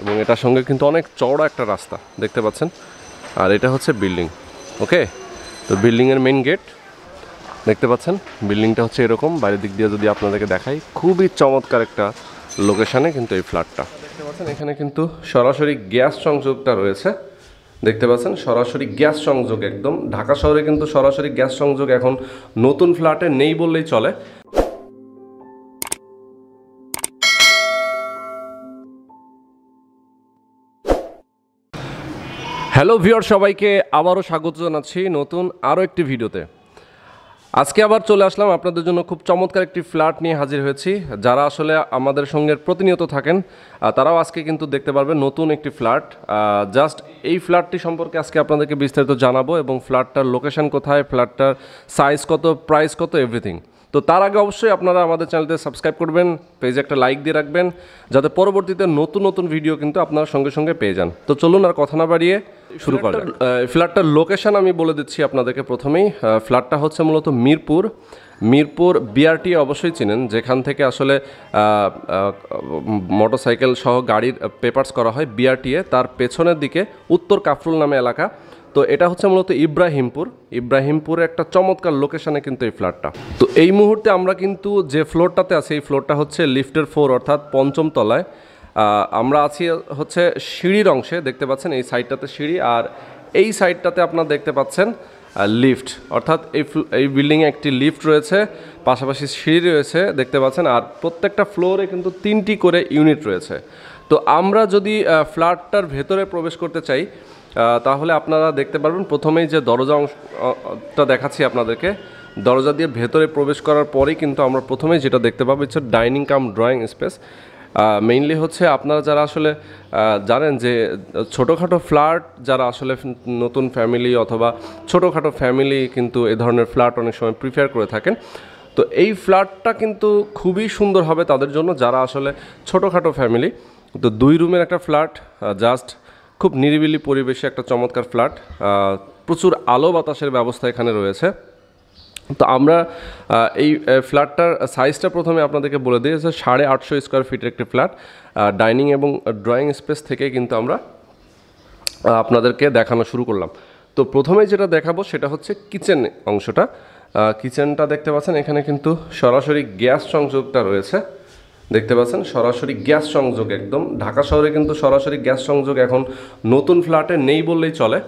এবং এটার সঙ্গে কিন্তু অনেক চওড়া একটা রাস্তা দেখতে পাচ্ছেন আর এটা হচ্ছে বিল্ডিং ওকে তো বিল্ডিংয়ের মেন গেট দেখতে পাচ্ছেন বিল্ডিংটা হচ্ছে এরকম বাইরের দিক দিয়ে যদি আপনাদেরকে দেখাই খুবই চমৎকার একটা লোকেশানে কিন্তু এই ফ্ল্যাটটা দেখতে পাচ্ছেন এখানে কিন্তু সরাসরি গ্যাস সংযোগটা রয়েছে দেখতে পাচ্ছেন সরাসরি গ্যাস সংযোগ একদম ঢাকা শহরে কিন্তু সরাসরি গ্যাস সংযোগ এখন নতুন ফ্ল্যাটে নেই বললেই চলে হ্যালো ভিওর সবাইকে আবারও স্বাগত জানাচ্ছি নতুন আরও একটি ভিডিওতে আজকে আবার চলে আসলাম আপনাদের জন্য খুব চমৎকার একটি ফ্ল্যাট নিয়ে হাজির হয়েছি যারা আসলে আমাদের সঙ্গে প্রতিনিয়ত থাকেন তারাও আজকে কিন্তু দেখতে পারবে নতুন একটি ফ্ল্যাট জাস্ট এই ফ্ল্যাটটি সম্পর্কে আজকে আপনাদেরকে বিস্তারিত জানাবো এবং ফ্ল্যাটটার লোকেশন কোথায় ফ্ল্যাটটার সাইজ কত প্রাইস কত এভরিথিং তো তার আগে অবশ্যই আপনারা আমাদের চ্যানেলতে সাবস্ক্রাইব করবেন পেজে একটা লাইক দিয়ে রাখবেন যাতে পরবর্তীতে নতুন নতুন ভিডিও কিন্তু আপনার সঙ্গে সঙ্গে পেয়ে যান তো চলুন আর কথা না বাড়িয়ে শুরু করা ফ্ল্যাটটার লোকেশন আমি বলে দিচ্ছি আপনাদেরকে প্রথমেই ফ্ল্যাটটা হচ্ছে মূলত মিরপুর মিরপুর বিআরটি অবশ্যই চিনেন যেখান থেকে আসলে মোটরসাইকেল সহ গাড়ির পেপার্স করা হয় বিআরটিএ তার পেছনের দিকে উত্তর কাফরুল নামে এলাকা তো এটা হচ্ছে মূলত ইব্রাহিমপুর ইব্রাহিমপুরে একটা চমৎকার লোকেশনে কিন্তু এই ফ্ল্যাটটা তো এই মুহূর্তে আমরা কিন্তু যে ফ্লোরটাতে আছি এই ফ্লোরটা হচ্ছে লিফটের ফোর অর্থাৎ পঞ্চম তলায় আমরা আছি হচ্ছে সিঁড়ির অংশে দেখতে পাচ্ছেন এই সাইডটাতে সিঁড়ি আর এই সাইডটাতে আপনার দেখতে পাচ্ছেন লিফট অর্থাৎ এই এই বিল্ডিংয়ে একটি লিফট রয়েছে পাশাপাশি সিঁড়ি রয়েছে দেখতে পাচ্ছেন আর প্রত্যেকটা ফ্লোরে কিন্তু তিনটি করে ইউনিট রয়েছে তো আমরা যদি ফ্ল্যাটটার ভেতরে প্রবেশ করতে চাই তাহলে আপনারা দেখতে পারবেন প্রথমেই যে দরজা অংশটা দেখাচ্ছি আপনাদেরকে দরজা দিয়ে ভেতরে প্রবেশ করার পরেই কিন্তু আমরা প্রথমেই যেটা দেখতে পাবো it's dining cum drawing space mainly হচ্ছে আপনারা যারা আসলে জানেন যে ছোটোখাটো ফ্ল্যাট যারা আসলে নতুন ফ্যামিলি অথবা ছোটোখাটো ফ্যামিলি কিন্তু এ ধরনের ফ্ল্যাট অনেক সময় প্রিফার করে থাকেন তো এই ফ্ল্যাটটা কিন্তু খুবই সুন্দর হবে তাদের জন্য যারা আসলে ছোটোখাটো ফ্যামিলি তো দুই রুমের একটা ফ্ল্যাট জাস্ট খুব নিরিবিলি পরিবেশে একটা চমৎকার ফ্ল্যাট প্রচুর আলো বাতাসের ব্যবস্থা এখানে রয়েছে তো আমরা এই ফ্ল্যাটটার সাইজটা প্রথমে আপনাদেরকে বলে দিই সাড়ে আটশো স্কোয়ার ফিটের একটি ফ্ল্যাট ডাইনিং এবং ড্রয়িং স্পেস থেকে কিন্তু আমরা আপনাদেরকে দেখানো শুরু করলাম তো প্রথমে যেটা দেখাবো সেটা হচ্ছে কিচেন অংশটা কিচেনটা দেখতে পাচ্ছেন এখানে কিন্তু সরাসরি গ্যাস সংযোগটা রয়েছে দেখতে পাচ্ছেন সরাসরি গ্যাস সংযোগ একদম ঢাকা শহরে কিন্তু সরাসরি গ্যাস সংযোগ এখন নতুন ফ্ল্যাটে নেই বললেই চলে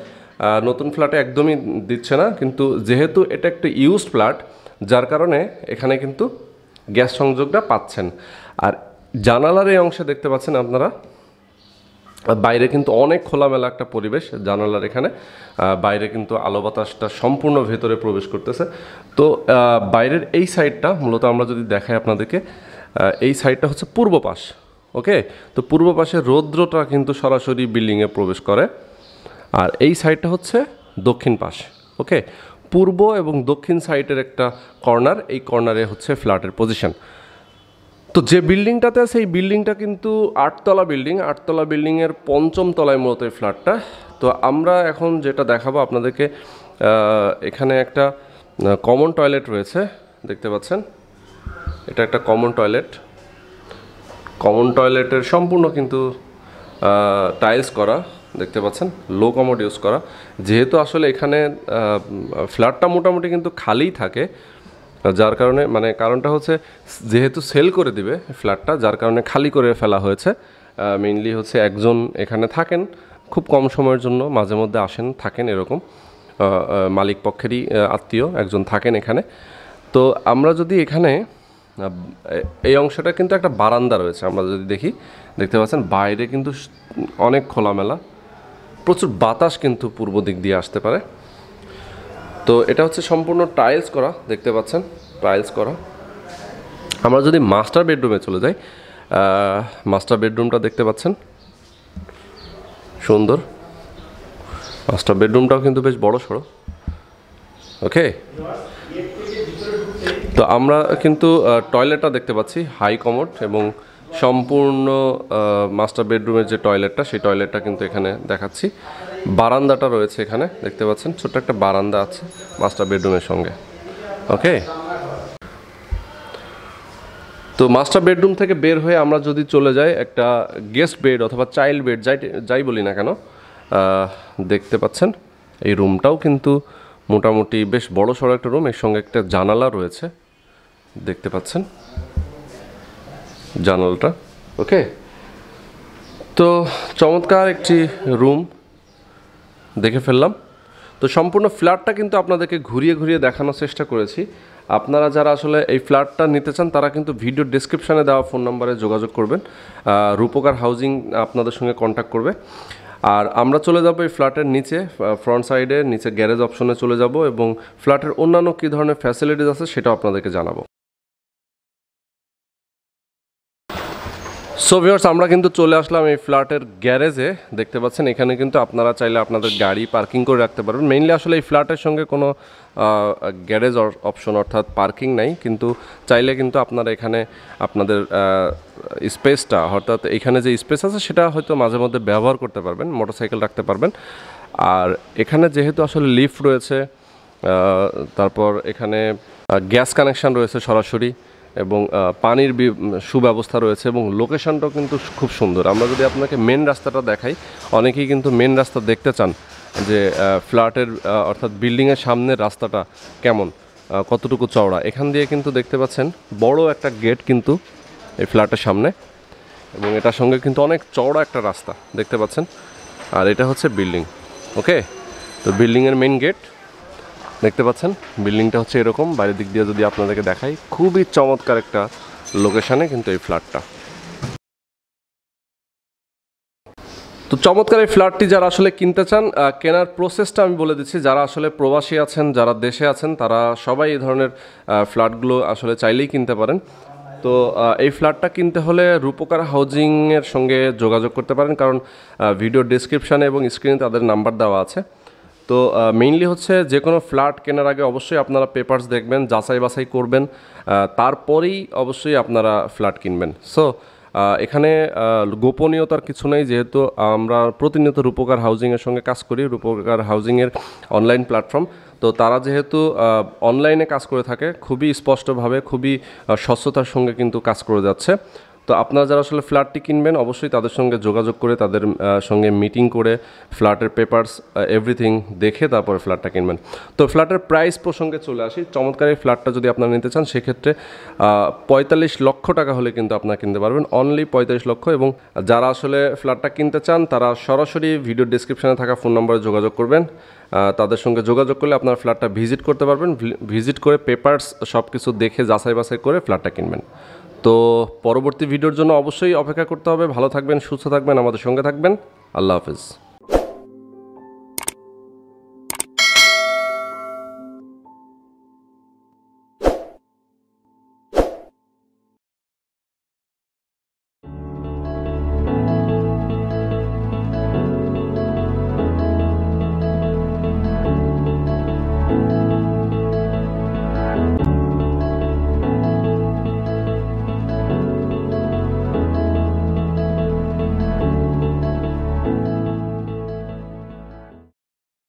নতুন ফ্ল্যাটে একদমই দিচ্ছে না কিন্তু যেহেতু এটা একটা ইউজড ফ্ল্যাট যার কারণে এখানে কিন্তু গ্যাস সংযোগটা পাচ্ছেন আর জানালার এই অংশে দেখতে পাচ্ছেন আপনারা বাইরে কিন্তু অনেক খোলামেলা একটা পরিবেশ জানালার এখানে বাইরে কিন্তু আলো বাতাসটা সম্পূর্ণ ভেতরে প্রবেশ করতেছে তো বাইরের এই সাইডটা মূলত আমরা যদি দেখাই আপনাদেরকে এই সাইডটা হচ্ছে পূর্ব পাশ ওকে তো পূর্ব পাশে রৌদ্রটা কিন্তু সরাসরি বিল্ডিংয়ে প্রবেশ করে আর এই সাইডটা হচ্ছে দক্ষিণ পাশ ওকে পূর্ব এবং দক্ষিণ সাইডের একটা কর্নার এই কর্নারে হচ্ছে ফ্ল্যাটের পজিশন তো যে বিল্ডিংটাতে আছে এই বিল্ডিংটা কিন্তু আটতলা বিল্ডিং আটতলা বিল্ডিংয়ের পঞ্চম তলায় মূলত এই ফ্ল্যাটটা তো আমরা এখন যেটা দেখাবো আপনাদেরকে এখানে একটা কমন টয়লেট রয়েছে দেখতে পাচ্ছেন এটা একটা কমন টয়লেট কমন টয়লেটের সম্পূর্ণ কিন্তু টাইলস করা দেখতে পাচ্ছেন লো কমোড ইউজ করা যেহেতু আসলে এখানে ফ্ল্যাটটা মোটামুটি কিন্তু খালিই থাকে যার কারণে মানে কারণটা হচ্ছে যেহেতু সেল করে দিবে ফ্ল্যাটটা যার কারণে খালি করে ফেলা হয়েছে মেইনলি হচ্ছে একজন এখানে থাকেন খুব কম সময়ের জন্য মাঝে মধ্যে আসেন থাকেন এরকম মালিক পক্ষেরই আত্মীয় একজন থাকেন এখানে তো আমরা যদি এখানে এই অংশটা কিন্তু একটা বারান্দা রয়েছে আমরা যদি দেখি দেখতে পাচ্ছেন বাইরে কিন্তু অনেক খোলামেলা প্রচুর বাতাস কিন্তু পূর্ব দিক দিয়ে আসতে পারে তো এটা হচ্ছে সম্পূর্ণ টাইলস করা দেখতে পাচ্ছেন টাইলস করা আমরা যদি মাস্টার বেডরুমে চলে যাই মাস্টার বেডরুমটা দেখতে পাচ্ছেন সুন্দর মাস্টার বেডরুমটাও কিন্তু বেশ বড় সড়ো ওকে তো আমরা কিন্তু টয়লেটটা দেখতে পাচ্ছি হাই কমোড এবং সম্পূর্ণ মাস্টার বেডরুমের যে টয়লেটটা সেই টয়লেটটা কিন্তু এখানে দেখাচ্ছি বারান্দাটা রয়েছে এখানে দেখতে পাচ্ছেন ছোট্ট একটা বারান্দা আছে মাস্টার বেডরুমের সঙ্গে ওকে তো মাস্টার বেডরুম থেকে বের হয়ে আমরা যদি চলে যাই একটা গেস্ট বেড অথবা চাইল্ড বেড যাই যাই বলি না কেন দেখতে পাচ্ছেন এই রুমটাও কিন্তু মোটামুটি বেশ বড়ো সড়ো একটা রুম এর সঙ্গে একটা জানালা রয়েছে দেখতে পাচ্ছেন জানালাটা ওকে তো চমৎকার একটি রুম দেখে ফেললাম তো সম্পূর্ণ ফ্ল্যাটটা কিন্তু আপনাদেরকে ঘুরিয়ে ঘুরিয়ে দেখানোর চেষ্টা করেছি আপনারা যারা আসলে এই ফ্ল্যাটটা নিতে চান তারা কিন্তু ভিডিও ডিসক্রিপশানে দেওয়া ফোন নাম্বারে যোগাযোগ করবেন রূপকার হাউজিং আপনাদের সঙ্গে কন্ট্যাক্ট করবে আর আমরা চলে যাবো এই ফ্ল্যাটের নিচে ফ্রন্ট সাইডে নিচে গ্যারেজ অপশনে চলে যাব এবং ফ্ল্যাটের অন্যান্য কী ধরনের ফ্যাসিলিটিস আছে সেটাও আপনাদেরকে জানাবো সো ভিওর্স আমরা কিন্তু চলে আসলাম এই ফ্ল্যাটের গ্যারেজে দেখতে পাচ্ছেন এখানে কিন্তু আপনারা চাইলে আপনাদের গাড়ি পার্কিং করে রাখতে পারবেন মেইনলি আসলে এই ফ্ল্যাটের সঙ্গে কোনো গ্যারেজ অপশন অর্থাৎ পার্কিং নাই কিন্তু চাইলে কিন্তু আপনারা এখানে আপনাদের স্পেসটা অর্থাৎ এখানে যে স্পেস আছে সেটা হয়তো মাঝে মধ্যে ব্যবহার করতে পারবেন মোটরসাইকেল রাখতে পারবেন আর এখানে যেহেতু আসলে লিফট রয়েছে তারপর এখানে গ্যাস কানেকশান রয়েছে সরাসরি এবং পানির সুব্যবস্থা রয়েছে এবং লোকেশনটাও কিন্তু খুব সুন্দর আমরা যদি আপনাকে মেন রাস্তাটা দেখাই অনেকেই কিন্তু মেন রাস্তা দেখতে চান যে ফ্ল্যাটের অর্থাৎ বিল্ডিংয়ের সামনের রাস্তাটা কেমন কতটুকু চওড়া এখান দিয়ে কিন্তু দেখতে পাচ্ছেন বড় একটা গেট কিন্তু এই ফ্ল্যাটের সামনে এবং এটার সঙ্গে কিন্তু অনেক চওড়া একটা রাস্তা দেখতে পাচ্ছেন আর এটা হচ্ছে বিল্ডিং ওকে তো বিল্ডিংয়ের মেন গেট দেখতে পাচ্ছেন বিল্ডিংটা হচ্ছে এরকম বাইরের দিক দিয়ে যদি আপনাদেরকে দেখাই খুবই চমৎকার একটা লোকেশানে কিন্তু এই ফ্ল্যাটটা তো চমৎকার এই ফ্ল্যাটটি যারা আসলে কিনতে চান কেনার প্রসেসটা আমি বলে দিচ্ছি যারা আসলে প্রবাসী আছেন যারা দেশে আছেন তারা সবাই এই ধরনের ফ্ল্যাটগুলো আসলে চাইলেই কিনতে পারেন তো এই ফ্ল্যাটটা কিনতে হলে রূপকার হাউজিংয়ের সঙ্গে যোগাযোগ করতে পারেন কারণ ভিডিও ডিসক্রিপশানে এবং স্ক্রিনে তাদের নাম্বার দেওয়া আছে তো মেইনলি হচ্ছে যে কোনো ফ্ল্যাট কেনার আগে অবশ্যই আপনারা পেপার্স দেখবেন যাচাই বাছাই করবেন তারপরেই অবশ্যই আপনারা ফ্ল্যাট কিনবেন সো এখানে গোপনীয়তার কিছু নেই যেহেতু আমরা প্রতিনিয়ত রূপকার হাউজিংয়ের সঙ্গে কাজ করি রূপকার হাউজিংয়ের অনলাইন প্ল্যাটফর্ম তো তারা যেহেতু অনলাইনে কাজ করে থাকে খুবই স্পষ্টভাবে খুবই স্বচ্ছতার সঙ্গে কিন্তু কাজ করে যাচ্ছে তো আপনারা যারা আসলে ফ্ল্যাটটি কিনবেন অবশ্যই তাদের সঙ্গে যোগাযোগ করে তাদের সঙ্গে মিটিং করে ফ্ল্যাটের পেপার্স এভরিথিং দেখে তারপরে ফ্ল্যাটটা কিনবেন তো ফ্ল্যাটের প্রাইস প্রসঙ্গে চলে আসি চমৎকার এই ফ্ল্যাটটা যদি আপনারা নিতে চান সেক্ষেত্রে পঁয়তাল্লিশ লক্ষ টাকা হলে কিন্তু আপনারা কিনতে পারবেন অনলি পঁয়তাল্লিশ লক্ষ এবং যারা আসলে ফ্ল্যাটটা কিনতে চান তারা সরাসরি ভিডিও ডিসক্রিপশানে থাকা ফোন নম্বরে যোগাযোগ করবেন তাদের সঙ্গে যোগাযোগ করলে আপনার ফ্ল্যাটটা ভিজিট করতে পারবেন ভিজিট করে পেপার্স সব কিছু দেখে যাচাই বাছাই করে ফ্ল্যাটটা কিনবেন তো পরবর্তী ভিডিওর জন্য অবশ্যই অপেক্ষা করতে হবে ভালো থাকবেন সুস্থ থাকবেন আমাদের সঙ্গে থাকবেন আল্লাহ হাফিজ